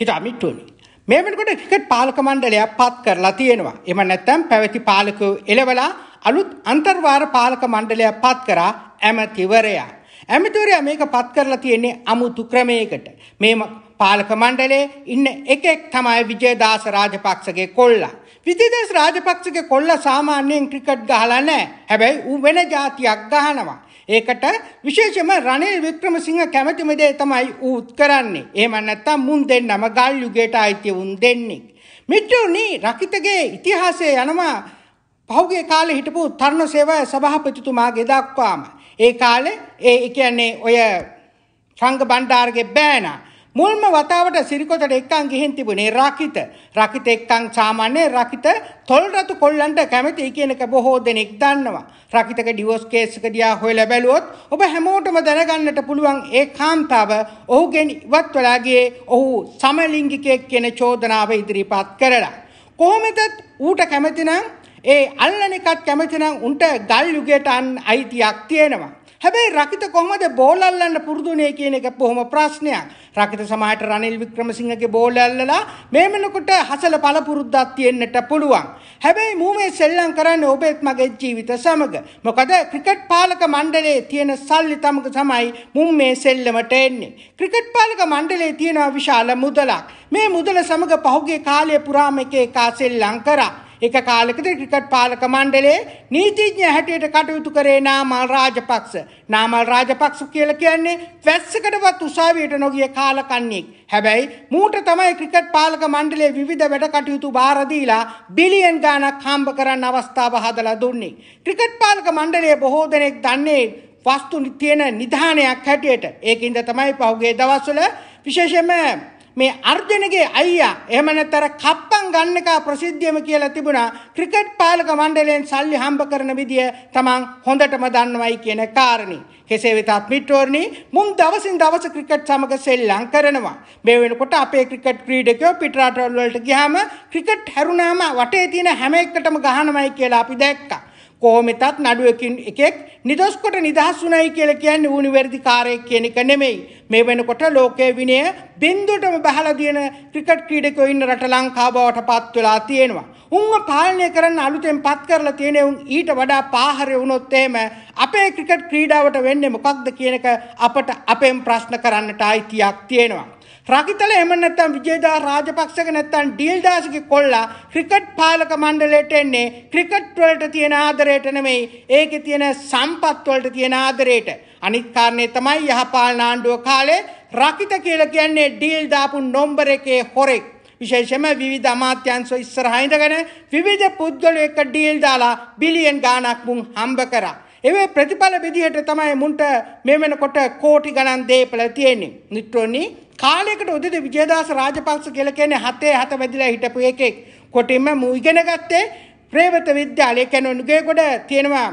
හිතාමිට්ටුවමි. මේ වෙනකොට ක්‍රිකට් පාලක මණ්ඩලයක් පත් කරලා තියෙනවා. එම නැත්තම් පැවති පාලකව එළවලා අලුත් අන්තර්වාර පාලක මණ්ඩලයක් පත් කරා ඇමතිවරයා. ඇමතිවරයා මේක පත් කරලා තියෙන්නේ අමුතු ක්‍රමයකට. මේ පාලක මණ්ඩලයේ ඉන්න එකෙක් තමයි විජේදාස රාජපක්ෂගේ කොල්ලා. විජේදාස රාජපක්ෂගේ කොල්ලා සාමාන්‍යයෙන් ක්‍රිකට් ගහලා නැහැ. හැබැයි ඌ වෙන જાතියක් ගහනවා. ඒකට විශේෂම රනිල් වික්‍රමසිංහ කැමැතිම දේ තමයි ඌ කරන්නේ. එහෙම නැත්නම් මුන් දෙන්නම ගල් යුගයට ආйти උන් දෙන්නේ. මිත්‍රෝනි රකිතගේ ඉතිහාසය යනවා පහුගිය කාලේ හිටපු තරුණ සේවා සභාපතිතුමාගේ දක්වාම. ඒ කාලේ ඒ කියන්නේ ඔය සංඝ බණ්ඩාරගේ බෑනා මුල්ම වතාවට සිරිකොතට එක්කන් ගිහින් තිබුණේ රකිත. රකිත එක්කන් සාමාන්‍ය රකිත තොල් රතු කොල්ලන්ට කැමතියි කියනක බොහෝ දෙනෙක් දන්නවා. රකිතක ඩිවෝස් කේස් එක දිහා හොයලා බැලුවොත් ඔබ හැමෝටම දැනගන්නට පුළුවන් ඒ කාන්තාව ඔහුගෙන් ඉවත් වෙලා ගියේ ඔහු සමලිංගිකයෙක් කියන චෝදනාව ඉදිරිපත් කරලා. කොහොමදත් ඌට කැමති නම් ඒ අල්ලන එකත් කැමති නම් උන්ට ගල් යුගයට අයිතියක් තියෙනවා. හැබැයි රකිත කොහොමද බෝල් අල්ලන්න පුරුදුනේ කියන එක බොහොම ප්‍රශ්නයක්. රකිත සමාහයට රනිල් වික්‍රමසිංහගේ බෝල් අල්ලලා මේ වෙනකොට හසල පළ පුරුද්දක් තියෙන්නට පුළුවන්. හැබැයි මූ මේ සෙල්ලම් කරන්නේ ඔබෙත් මගේ ජීවිත සමග. මොකද ක්‍රිකට් පාලක මණ්ඩලයේ තියෙන සල්ලි තමක තමයි මුම් මේ සෙල්ලමට එන්නේ. ක්‍රිකට් පාලක මණ්ඩලයේ තියෙන විශාල මුදලක්. මේ මුදල සමග පහුගිය කාලය පුරාම එක එක සෙල්ලම් කරා. එක කාලෙකද ක්‍රිකට් පාලක මණ්ඩලයේ නීතිඥ හැටියට කටයුතු කරේ නාමල් රාජපක්ෂ. නාමල් රාජපක්ෂ කියලා කියන්නේ වැස්සකටවත් උසාවියට නොගිය කාලකන්ණියෙක්. හැබැයි මූට තමයි ක්‍රිකට් පාලක මණ්ඩලයේ විවිධ වැඩ කටයුතු බාර දීලා බිලියන් ගාණක් හම්බ කරන්න අවස්ථාව හදලා දුන්නේ. ක්‍රිකට් පාලක මණ්ඩලයේ බොහෝ දෙනෙක් දන්නේ වස්තු තියෙන නිධානයක් හැටියට. ඒකින්ද තමයි පහුගිය දවස්වල විශේෂයෙන්ම මේ අර්ජනගේ අයියා එහෙම නැත්නම් කප්පම් ගන්න එක ප්‍රසිද්ධියම කියලා තිබුණා ක්‍රිකට් පාලක මණ්ඩලයෙන් සල්ලි හම්බ කරන විදිය තමන් හොඳටම දන්නවයි කියන කාරණේ. කෙසේ වෙතත් මිත්‍රෝර්ණි මුන් දවසින් දවස ක්‍රිකට් සමග සෙල්ලම් කරනවා. මේ වෙනකොට අපේ ක්‍රිකට් ක්‍රීඩකයෝ පිටරටවල් වලට ගියාම ක්‍රිකට් හැරුණාම වටේ තියෙන හැම එකටම ගහනවයි කියලා අපි දැක්කා. කොහොමෙතත් නඩුවකින් එකෙක් නිදොස් කොට නිදහස් වුණයි කියලා කියන්නේ ඌ නිවැරදිකාරයෙක් කියන එක නෙමෙයි. මේ වෙනකොට ලෝකයේ විනය බිඳුවටම බහලා දින ක්‍රිකට් ක්‍රීඩකයෝ ඉන්න රට ලංකාවට පත් වෙලා තියෙනවා. උන්ව පාලනය කරන්න අලුතෙන් පත් කරලා තියෙන උන් ඊට වඩා පාහරය වුණොත් එහෙම අපේ ක්‍රිකට් ක්‍රීඩාවට වෙන්නේ මොකක්ද කියන එක අපට අපෙන් ප්‍රශ්න කරන්නට අයිතියක් තියෙනවා. රකිතල එහෙම නැත්නම් විජේදා රාජපක්ෂක නැත්නම් ඩීල්දාස්ගේ කොල්ලා ක්‍රිකට් පාලක මණ්ඩලයට එන්නේ ක්‍රිකට් වලට තියෙන ආදරයට නෙමෙයි ඒකේ තියෙන සම්පත් වලට තියෙන ආදරයට අනිත් කාරණේ තමයි යහපාලන ආණ්ඩුව කාලේ රකිත කියලා කියන්නේ ඩීල් දාපු නම්බර එකේ හොරෙක් විශේෂයෙන්ම විවිධ අමාත්‍යංශ ඉස්සරහා ඉඳගෙන විවිධ පුද්ගලයෝ එක්ක ඩීල් දාලා බිලියන් ගාණක් මුන් හම්බ කරා ඒ ප්‍රතිඵල විදිහට තමයි මුන්ට මේ වෙනකොට කෝටි ගණන් දේපල තියෙන්නේ. මිත්‍රෝනි කාලයකට උදේ විජේදාස රාජපක්ෂ කියලා කියන්නේ හතේ හත වැදිලා හිටපු එකෙක්. කොටින්ම මූ ඉගෙන ගත්තේ ප්‍රේවත විද්‍යාලය කියන්නේ නුගේගොඩ තියෙනවා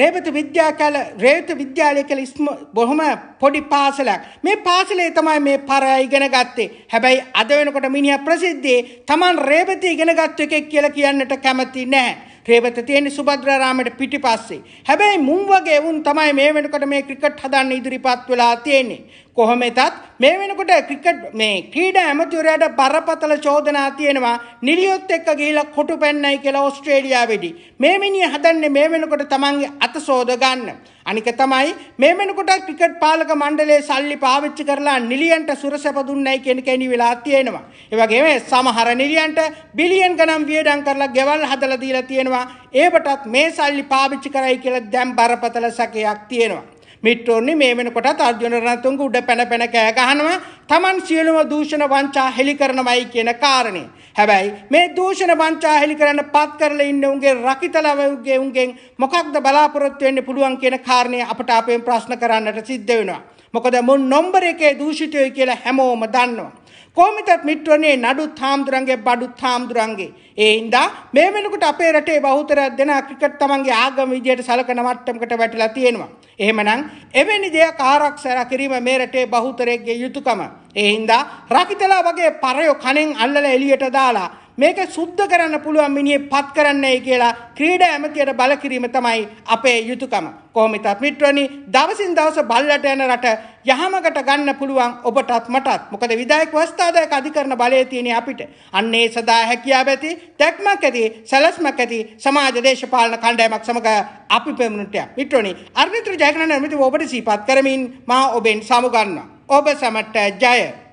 රේවත විද්‍යාකාල රේවත විද්‍යාලය කියලා ඉස්ම බොහොම පොඩි පාසලක්. මේ පාසලේ තමයි මේ පර ඉගෙන ගත්තේ. හැබැයි අද වෙනකොට මිනිහා ප්‍රසිද්ධියේ Taman රේවතී ඉගෙන ගත්ත එකෙක් කියලා කියන්නට කැමති නැහැ. රේවත තියෙන්නේ සුබද්‍රාරාමයට පිටිපස්සේ. හැබැයි මුන් වගේ වුන් තමයි මේ වෙනකොට මේ ක්‍රිකට් හදන්න ඉදිරිපත් වෙලා තියෙන්නේ. කොහොමෙතත් මේ වෙනකොට ක්‍රිකට් මේ ක්‍රීඩා ඇමතිවරයාට බරපතල චෝදනා තියෙනවා නිලියොත් එක්ක ගිහිලා කොටු පෙන්නයි කියලා ඕස්ට්‍රේලියාවේදී. මේ මිනිහ හදන්නේ මේ වෙනකොට තමන්ගේ අත සෝද ගන්න. අනික තමයි මේ වෙනකොට ක්‍රිකට් පාලක මණ්ඩලය සල්ලි පාවිච්චි කරලා නිලියන්ට සුරසැප දුන්නයි කියන කැණි වෙලා තියෙනවා. ඒ වගේම සමහර නිලියන්ට බිලියන් ගණන් වියදම් කරලා ගෙවල් හදලා දීලා තියෙනවා. ඒකටත් මේ සල්ලි පාවිච්චි කරයි කියලා දැන් බරපතල සැකයක් තියෙනවා. මිට්‍රෝනි මේ වෙනකොටත් අර්ජුන රණතුංග උඩ පැන පැන කෑ ගහනවා Taman සියලුම දූෂණ වංචා හෙලි කරනවයි කියන කාරණේ. හැබැයි මේ දූෂණ වංචා හෙලි කරන්න පත් කරලා ඉන්න උන්ගේ රකිතලවගේ උන්ගෙන් මොකක්ද බලාපොරොත්තු වෙන්න පුළුවන් කියන කාරණේ අපට අපෙන් ප්‍රශ්න කරන්නට සිද්ධ වෙනවා. මොකද මුන් නොම්බර එකේ දූෂිතයයි කියලා හැමෝම දන්නවා. කෝමිටත් මිට්‍රනේ නඩුත් හාමුදුරන්ගේ බඩුත් හාමුදුරන්ගේ. ඒ හින්දා මේ වෙනකොට අපේ රටේ බහුතරයක් දෙනා ක්‍රිකට් තමන්ගේ ආගම විදියට සලකන මට්ටමකට වැටලා තියෙනවා. එහෙමනම් එවැනි දෙයක් ආරක්ෂා කිරීම මේ රටේ බහුතරයේ යුතුයකම. ඒ හින්දා රකිතලා වගේ පරයෝ කණෙන් අල්ලලා එළියට දාලා මේක සුද්ධ කරන්න පුළුවන් මිනිහේ පත් කරන්නයි කියලා ක්‍රීඩා ඇමතියට බල කිරීම තමයි අපේ යුතුයකම. කොහොමිතත් මිත්‍රනි දවසින් දවස බල්ලට යන රට යහමකට ගන්න පුළුවන් ඔබටත් මටත්. මොකද විධායක වස්තාදායක අධිකරණ බලය තියෙන අපිට. අන්න ඒ සදා හැකියාව ඇති, තැක්මක් ඇති, සැලැස්මක් ඇති සමාජ දේශපාලන කණ්ඩායමක් සමග අපි පෙමුණුට යම්. මිත්‍රනි අර්මිත්‍ර ජයග්‍රහණ ඇමතිව ඔබට සිහිපත් කරමින් මා ඔබෙන් සමුගන්නවා. ඔබ සමට ජය